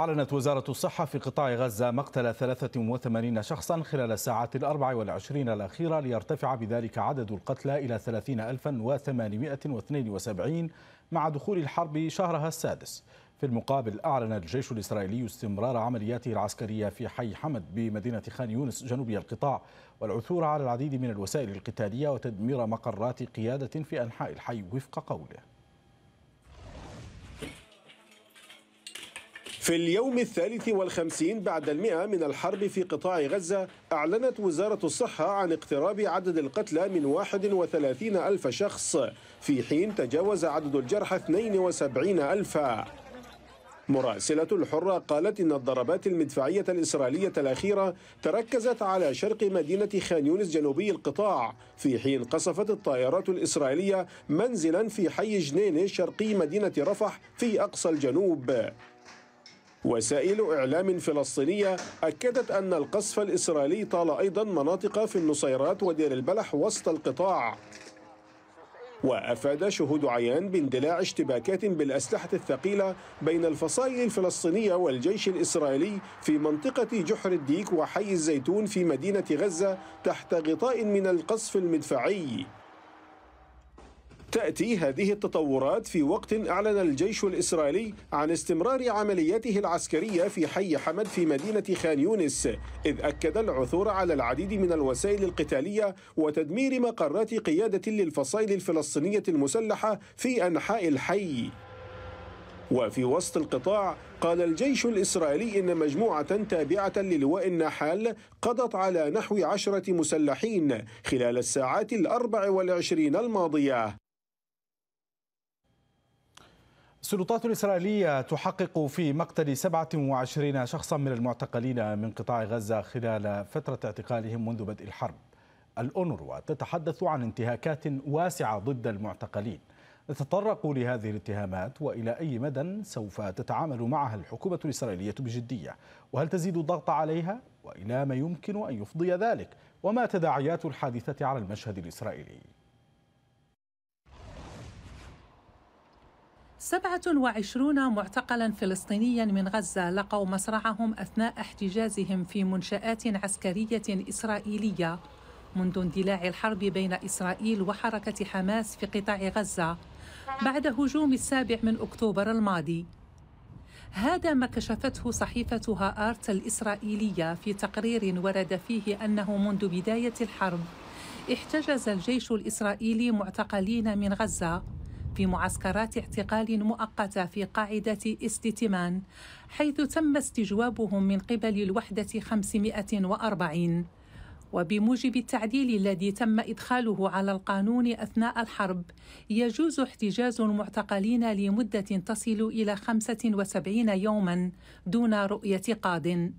أعلنت وزارة الصحة في قطاع غزة مقتل 83 شخصا خلال الساعات الأربع والعشرين الأخيرة ليرتفع بذلك عدد القتلى إلى 30872 مع دخول الحرب شهرها السادس في المقابل أعلن الجيش الإسرائيلي استمرار عملياته العسكرية في حي حمد بمدينة خان يونس جنوبي القطاع والعثور على العديد من الوسائل القتالية وتدمير مقرات قيادة في أنحاء الحي وفق قوله في اليوم الثالث والخمسين بعد المئة من الحرب في قطاع غزة أعلنت وزارة الصحة عن اقتراب عدد القتلى من 31 ألف شخص في حين تجاوز عدد الجرحى 72 ألفا مراسلة الحرة قالت إن الضربات المدفعية الإسرائيلية الأخيرة تركزت على شرق مدينة خان يونس جنوبي القطاع في حين قصفت الطائرات الإسرائيلية منزلا في حي جنينة شرقي مدينة رفح في أقصى الجنوب وسائل إعلام فلسطينية أكدت أن القصف الإسرائيلي طال أيضا مناطق في النصيرات ودير البلح وسط القطاع وأفاد شهود عيان باندلاع اشتباكات بالأسلحة الثقيلة بين الفصائل الفلسطينية والجيش الإسرائيلي في منطقة جحر الديك وحي الزيتون في مدينة غزة تحت غطاء من القصف المدفعي تأتي هذه التطورات في وقت أعلن الجيش الإسرائيلي عن استمرار عملياته العسكرية في حي حمد في مدينة خان يونس إذ أكد العثور على العديد من الوسائل القتالية وتدمير مقرات قيادة للفصائل الفلسطينية المسلحة في أنحاء الحي وفي وسط القطاع قال الجيش الإسرائيلي إن مجموعة تابعة للواء النحال قضت على نحو عشرة مسلحين خلال الساعات الأربع والعشرين الماضية السلطات الإسرائيلية تحقق في مقتل 27 شخصا من المعتقلين من قطاع غزة خلال فترة اعتقالهم منذ بدء الحرب الأونروا تتحدث عن انتهاكات واسعة ضد المعتقلين نتطرق لهذه الاتهامات وإلى أي مدى سوف تتعامل معها الحكومة الإسرائيلية بجدية وهل تزيد الضغط عليها وإلى ما يمكن أن يفضي ذلك وما تداعيات الحادثة على المشهد الإسرائيلي 27 معتقلا فلسطينيا من غزة لقوا مصرعهم أثناء احتجازهم في منشآت عسكرية إسرائيلية منذ اندلاع الحرب بين إسرائيل وحركة حماس في قطاع غزة بعد هجوم السابع من أكتوبر الماضي هذا ما كشفته صحيفة هارت الإسرائيلية في تقرير ورد فيه أنه منذ بداية الحرب احتجز الجيش الإسرائيلي معتقلين من غزة في معسكرات اعتقال مؤقته في قاعده استتمان حيث تم استجوابهم من قبل الوحده 540 وبموجب التعديل الذي تم ادخاله على القانون اثناء الحرب يجوز احتجاز المعتقلين لمده تصل الى 75 يوما دون رؤيه قاضٍ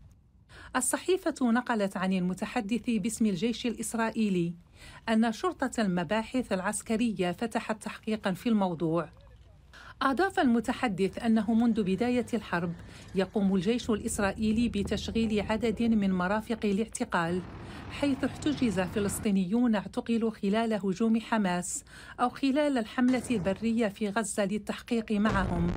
الصحيفة نقلت عن المتحدث باسم الجيش الإسرائيلي أن شرطة المباحث العسكرية فتحت تحقيقا في الموضوع أضاف المتحدث أنه منذ بداية الحرب يقوم الجيش الإسرائيلي بتشغيل عدد من مرافق الاعتقال حيث احتجز فلسطينيون اعتقلوا خلال هجوم حماس أو خلال الحملة البرية في غزة للتحقيق معهم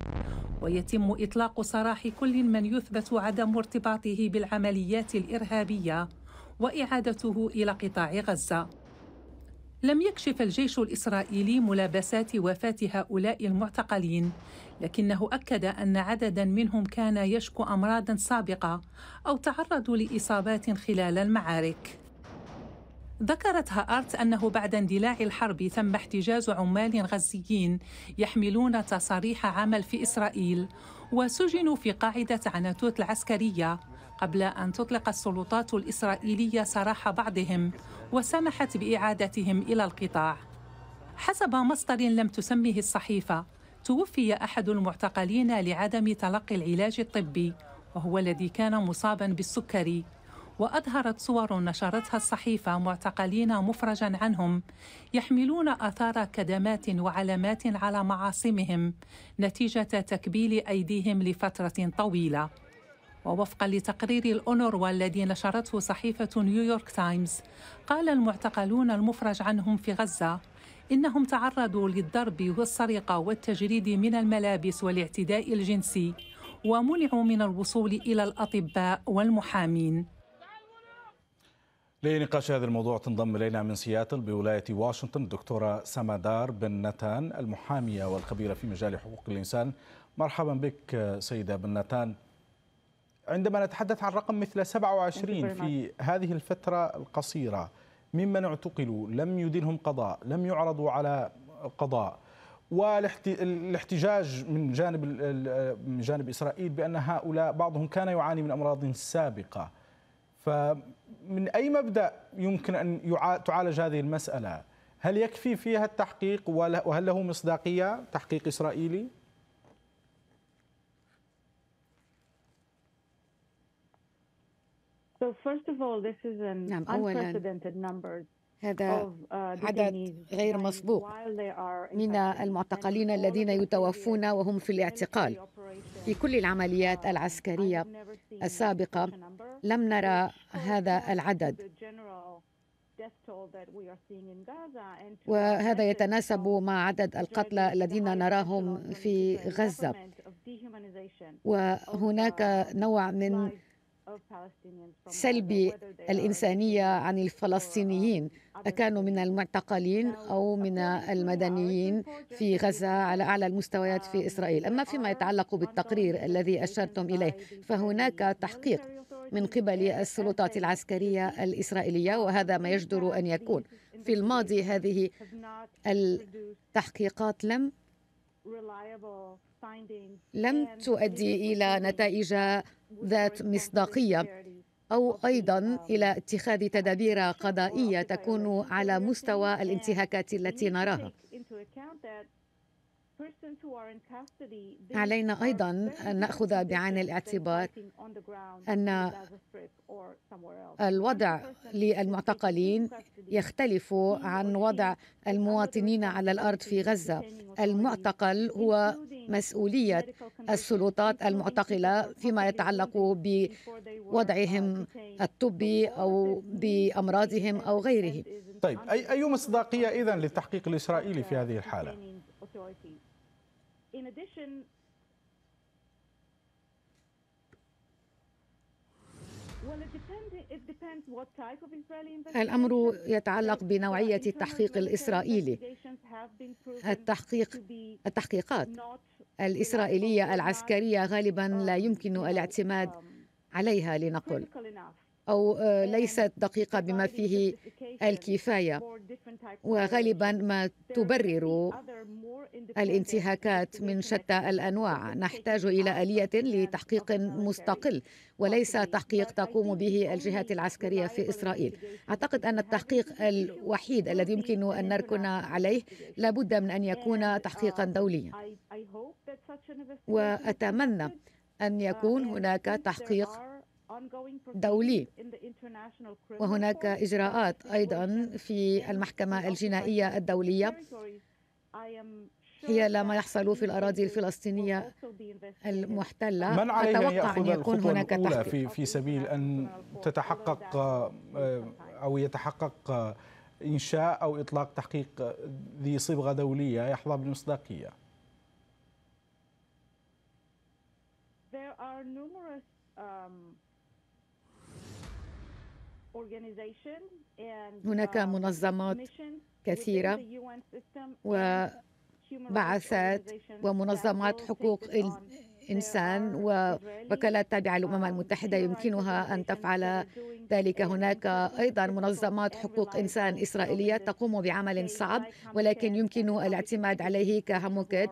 ويتم إطلاق سراح كل من يثبت عدم ارتباطه بالعمليات الإرهابية وإعادته إلى قطاع غزة لم يكشف الجيش الإسرائيلي ملابسات وفاة هؤلاء المعتقلين لكنه أكد أن عددا منهم كان يشكو أمراضا سابقة أو تعرضوا لإصابات خلال المعارك ذكرت هارت أنه بعد اندلاع الحرب تم احتجاز عمال غزيين يحملون تصاريح عمل في إسرائيل وسجنوا في قاعدة عناتوت العسكرية قبل أن تطلق السلطات الإسرائيلية سراح بعضهم وسمحت بإعادتهم إلى القطاع حسب مصدر لم تسمه الصحيفة توفي أحد المعتقلين لعدم تلقي العلاج الطبي وهو الذي كان مصابا بالسكري وأظهرت صور نشرتها الصحيفة معتقلين مفرجا عنهم يحملون آثار كدمات وعلامات على معاصمهم نتيجة تكبيل أيديهم لفترة طويلة ووفقا لتقرير الأونروا الذي نشرته صحيفة نيويورك تايمز قال المعتقلون المفرج عنهم في غزة إنهم تعرضوا للضرب والسرقة والتجريد من الملابس والاعتداء الجنسي ومنعوا من الوصول إلى الأطباء والمحامين لنقاش هذا الموضوع تنضم الينا من سياتل بولايه واشنطن الدكتوره سمادار بن نتان المحاميه والخبيره في مجال حقوق الانسان. مرحبا بك سيده بن نتان. عندما نتحدث عن رقم مثل 27 في هذه الفتره القصيره ممن اعتقلوا لم يدنهم قضاء، لم يعرضوا على قضاء. والاحتجاج من جانب من جانب اسرائيل بان هؤلاء بعضهم كان يعاني من امراض سابقه. ف من أي مبدأ يمكن أن تعالج هذه المسألة هل يكفي فيها التحقيق وهل له مصداقية تحقيق إسرائيلي؟ نعم, اولا هذا عدد آه، غير يعني مسبوق من المعتقلين الذين يتوفون وهم في الاعتقال في كل العمليات um, العسكريه السابقه لم نرى هذا العدد وهذا يتناسب مع عدد القتلى الذين نراهم في غزه وهناك نوع من سلب الإنسانية عن الفلسطينيين أكانوا من المعتقلين أو من المدنيين في غزة على أعلى المستويات في um, إسرائيل أما فيما يتعلق بالتقرير الذي أشرتم إليه فهناك تحقيق من قبل السلطات العسكرية الإسرائيلية وهذا ما يجدر أن يكون في الماضي هذه التحقيقات لم لم تؤدي الى نتائج ذات مصداقيه او ايضا um, الى اتخاذ تدابير قضائيه تكون على مستوى الانتهاكات التي نراها علينا ايضا ان ناخذ بعين الاعتبار ان الوضع للمعتقلين يختلف عن وضع المواطنين على الارض في غزه المعتقل هو مسؤوليه السلطات المعتقله فيما يتعلق بوضعهم uh, الطبي او بامراضهم او غيره طيب اي مصداقيه اذا للتحقيق الاسرائيلي في هذه الحاله in addition, الامر يتعلق بنوعيه التحقيق الاسرائيلي التحقيق التحقيقات الاسرائيليه العسكريه غالبا لا um, يمكن الاعتماد um, عليها لنقل أو آه، ليست دقيقة بما فيه الكفاية وغالبا ما تبرر الانتهاكات من شتى الأنواع نحتاج إلى آلية لتحقيق مستقل وليس تحقيق تقوم به الجهات العسكرية في إسرائيل أعتقد أن التحقيق الوحيد الذي يمكن أن نركن عليه لابد من أن يكون تحقيقا دوليا وأتمنى أن يكون هناك تحقيق دولي وهناك إجراءات أيضا في المحكمة الجنائية الدولية هي ما يحصل في الأراضي الفلسطينية المحتلة من علينا أتوقع أن, أن يكون هناك تحقيق في, في سبيل أن تتحقق آه، أو يتحقق آه، إنشاء أو إطلاق تحقيق آه، ذي صبغة دولية يحظى بالمصداقية um, هناك uh, منظمات كثيرة وبعثات ومنظمات حقوق إنسان ووكالات تابعة للأمم um, المتحدة يمكنها أن تفعل ذلك uh, هناك أيضا منظمات حقوق إنسان إسرائيلية تقوم بعمل صعب ولكن يمكن الاعتماد عليه كهموكت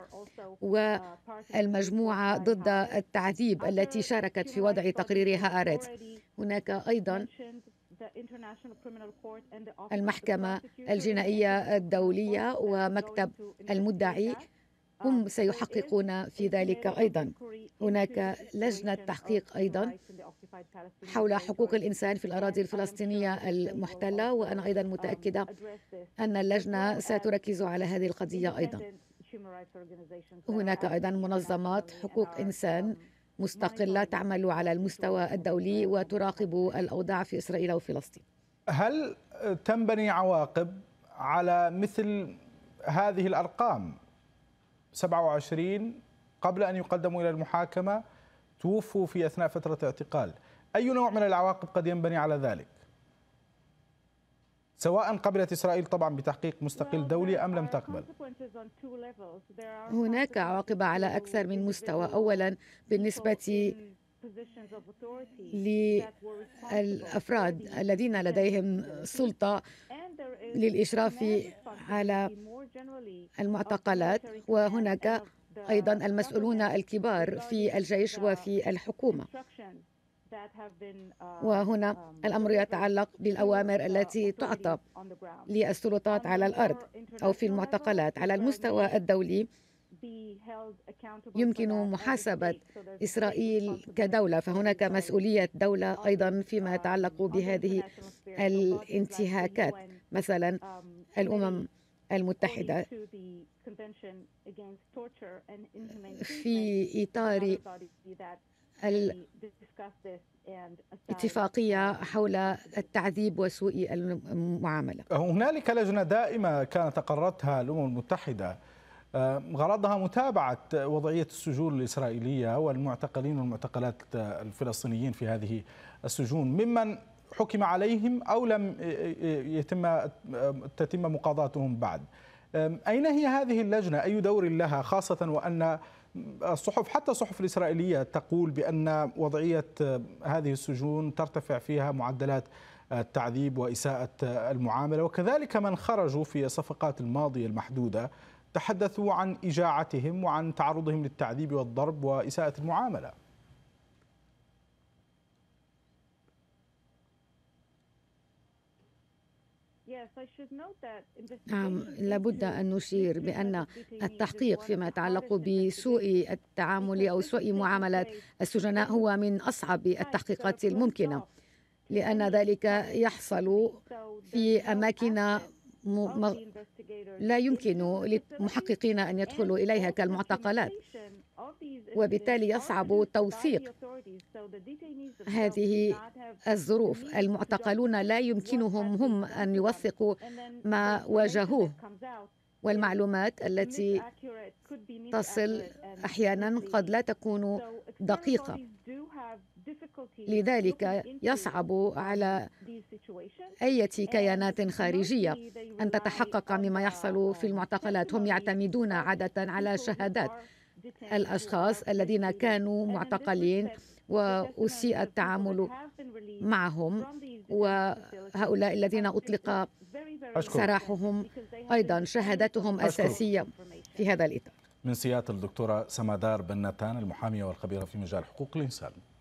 والمجموعة ضد التعذيب التي شاركت في وضع تقريرها آرت هناك أيضا المحكمة الجنائية الدولية ومكتب المدعي هم um, سيحققون في ذلك ايضا هناك لجنه تحقيق ايضا حول حقوق الانسان في الاراضي الفلسطينيه المحتله وانا ايضا um, متاكده ان اللجنه ستركز على هذه القضيه ايضا هناك ايضا منظمات حقوق انسان um, مستقله تعمل على المستوى الدولي وتراقب الاوضاع في اسرائيل وفلسطين. هل تنبني عواقب على مثل هذه الارقام 27 قبل ان يقدموا الى المحاكمه توفوا في اثناء فتره اعتقال، اي نوع من العواقب قد ينبني على ذلك؟ سواء قبلت إسرائيل طبعا بتحقيق مستقل دولي أم لم تقبل هناك عواقب على أكثر من مستوى أولا بالنسبة للأفراد الذين لديهم سلطة للإشراف على المعتقلات وهناك أيضا المسؤولون الكبار في الجيش وفي الحكومة Uh, وهنا um, الأمر يتعلق بالأوامر التي تعطى للسلطات على الأرض أو في المعتقلات على المستوى الدولي يمكن محاسبة إسرائيل كدولة فهناك مسؤولية دولة أيضا فيما uh, يتعلق بهذه الانتهاكات مثلا um, الأمم المتحدة في إطار اتفاقية حول التعذيب وسوء المعاملة أه، هنالك لجنة دائمة كانت أقرتها الأمم المتحدة أه، غرضها متابعة وضعية السجون الإسرائيلية والمعتقلين والمعتقلات الفلسطينيين في هذه السجون ممن حكم عليهم أو لم أه، يتم تتم مقاضاتهم بعد أين هي هذه اللجنة أي دور لها خاصة وأن الصحف حتى الصحف الإسرائيلية تقول بأن وضعية آه، هذه السجون ترتفع فيها معدلات آه، التعذيب وإساءة آه، المعاملة وكذلك من خرجوا في الصفقات الماضية المحدودة تحدثوا عن إجاعتهم وعن تعرضهم للتعذيب والضرب وإساءة المعاملة نعم لابد أن نشير بأن التحقيق فيما يتعلق بسوء التعامل أو سوء معاملة السجناء هو من أصعب التحقيقات الممكنة لأن ذلك يحصل في أماكن لا يمكن للمحققين أن يدخلوا إليها كالمعتقلات وبالتالي يصعب توثيق هذه الظروف المعتقلون لا يمكنهم هم أن يوثقوا ما واجهوه والمعلومات التي تصل احيانا قد لا تكون دقيقه لذلك يصعب على اي كيانات خارجيه ان تتحقق مما يحصل في المعتقلات هم يعتمدون عاده على شهادات الأشخاص الذين كانوا معتقلين وأسيء التعامل معهم وهؤلاء الذين أطلق سراحهم أيضا شهادتهم أساسية في هذا الإطار من سياده الدكتوره سمادار بن نتان المحاميه والخبيره في مجال حقوق الانسان